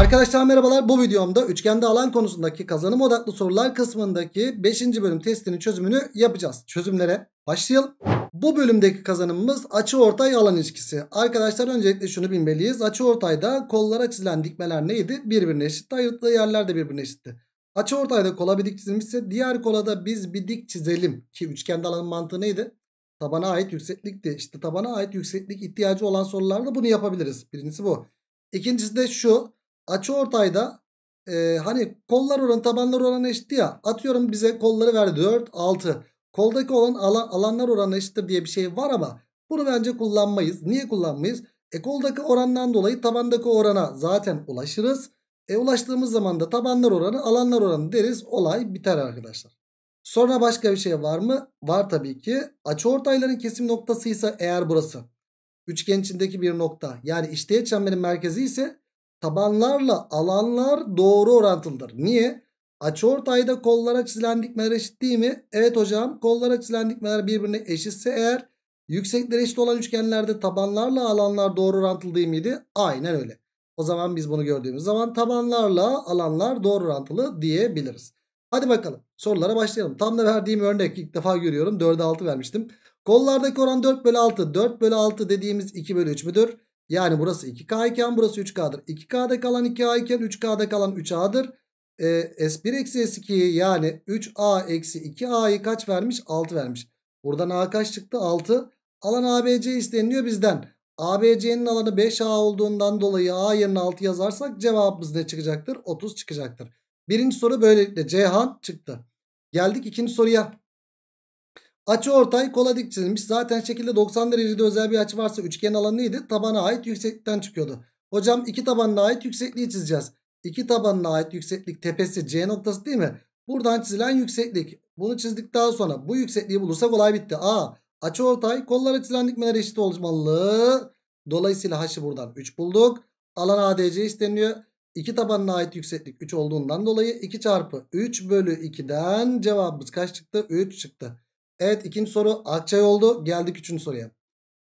Arkadaşlar merhabalar bu videomda üçgende alan konusundaki kazanım odaklı sorular kısmındaki 5. bölüm testinin çözümünü yapacağız. Çözümlere başlayalım. Bu bölümdeki kazanımımız açı ortay alan ilişkisi. Arkadaşlar öncelikle şunu bilmeliyiz. Açı ortayda kollara çizilen dikmeler neydi? Birbirine eşitti. Ayrıttığı yerler de birbirine eşitti. Açı ortayda kola bir dik çizilmişse diğer kola da biz bir dik çizelim. Ki üçgende alanın mantığı neydi? Tabana ait yükseklikti. İşte tabana ait yükseklik ihtiyacı olan sorularda bunu yapabiliriz. Birincisi bu. İkincisi de şu açı ortayda e, hani kollar oranı tabanlar oranı eşit ya. Atıyorum bize kolları verdi 4 6. Koldaki olan alan, alanlar oranı eşittir diye bir şey var ama bunu bence kullanmayız. Niye kullanmayız? E koldaki orandan dolayı tabandaki orana zaten ulaşırız. E ulaştığımız zaman da tabanlar oranı alanlar oranı deriz. Olay biter arkadaşlar. Sonra başka bir şey var mı? Var tabii ki. açı ortayların kesim noktasıysa eğer burası. Üçgen içindeki bir nokta. Yani işteğet çemberin merkezi ise tabanlarla alanlar doğru orantılıdır. Niye? Açıortayda kollara çizilen dikmeler eşit değil mi? Evet hocam. Kollara çizilen dikmeler birbirine eşitse eğer yüksekleri eşit olan üçgenlerde tabanlarla alanlar doğru orantılı değil miydi? Aynen öyle. O zaman biz bunu gördüğümüz zaman tabanlarla alanlar doğru orantılı diyebiliriz. Hadi bakalım sorulara başlayalım. Tam da verdiğim örnek ilk defa görüyorum. 4'e 6 vermiştim. Kollardaki oran 4 bölü 6. 4 bölü 6 dediğimiz 2 bölü 3 müdür? Yani burası 2K iken burası 3K'dır. 2K'da kalan 2A iken 3K'da kalan 3A'dır. E, S1 eksi S2'yi yani 3A eksi 2A'yı kaç vermiş? 6 vermiş. Buradan A kaç çıktı? 6. Alan ABC isteniliyor bizden. ABC'nin alanı 5A olduğundan dolayı A yerine 6 yazarsak cevabımız ne çıkacaktır? 30 çıkacaktır. Birinci soru böylelikle Ceyhan çıktı. Geldik ikinci soruya. Açı ortay kola dik çizilmiş. Zaten şekilde 90 derecede özel bir açı varsa üçgen alanı neydi? Tabana ait yükseklikten çıkıyordu. Hocam iki tabanına ait yüksekliği çizeceğiz. İki tabanına ait yükseklik tepesi C noktası değil mi? Buradan çizilen yükseklik. Bunu çizdikten sonra bu yüksekliği bulursak olay bitti. A. Açı ortay kollara çizilen dikmeler eşit olmalı. Dolayısıyla haşı buradan 3 bulduk. Alan ADC isteniyor. İki tabanına ait yükseklik 3 olduğundan dolayı 2 çarpı 3 bölü 2'den cevabımız kaç çıktı? 3 çıktı. Evet ikinci soru akçay oldu. Geldik üçüncü soruya.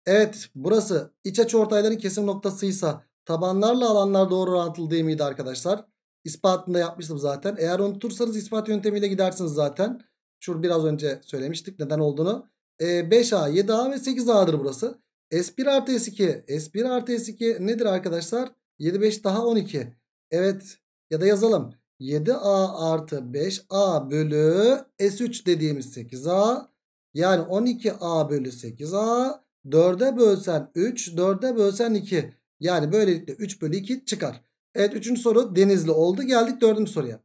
Evet burası iç açı ortayların kesim noktasıysa tabanlarla alanlar doğru orantılı değil miydi arkadaşlar? İspatını da yapmıştım zaten. Eğer unutursanız ispat yöntemiyle gidersiniz zaten. Şur biraz önce söylemiştik neden olduğunu. E, 5A, 7A ve 8A'dır burası. S1 artı S2. S1 artı S2 nedir arkadaşlar? 7, 5 daha 12. Evet ya da yazalım. 7A artı 5A bölü S3 dediğimiz 8A yani 12a bölü 8a 4'e bölsen 3 4'e bölsen 2. Yani böylelikle 3 bölü 2 çıkar. Evet 3. soru denizli oldu. Geldik 4. soruya.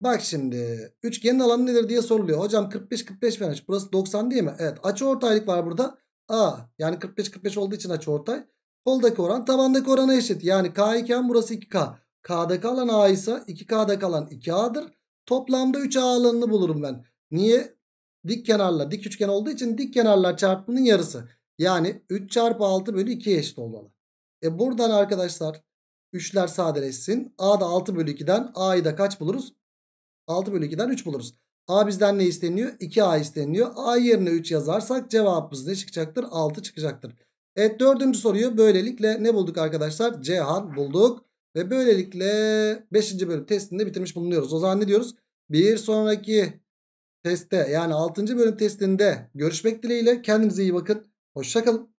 Bak şimdi üçgenin alanı nedir diye soruluyor. Hocam 45 45 vermiş. Burası 90 değil mi? Evet açı ortaylık var burada. A yani 45 45 olduğu için açı ortay. Koldaki oran tabandaki orana eşit. Yani K iken burası 2K. K'da kalan A ise 2K'da kalan 2A'dır. Toplamda 3A alanını bulurum ben. Niye? dik kenarla dik üçgen olduğu için dik kenarlar çarpımının yarısı. Yani 3 çarpı 6 bölü 2 eşit olmalı. E buradan arkadaşlar 3'ler sadeleşsin. da 6 bölü 2'den A'yı da kaç buluruz? 6 bölü 2'den 3 buluruz. A bizden ne isteniyor? 2A isteniyor. A yerine 3 yazarsak cevabımız ne çıkacaktır? 6 çıkacaktır. Evet dördüncü soruyu böylelikle ne bulduk arkadaşlar? Cihan bulduk. Ve böylelikle 5. bölüm testinde bitirmiş bulunuyoruz. O zaman ne diyoruz? Bir sonraki Teste yani 6. bölüm testinde görüşmek dileğiyle. Kendinize iyi bakın. Hoşçakalın.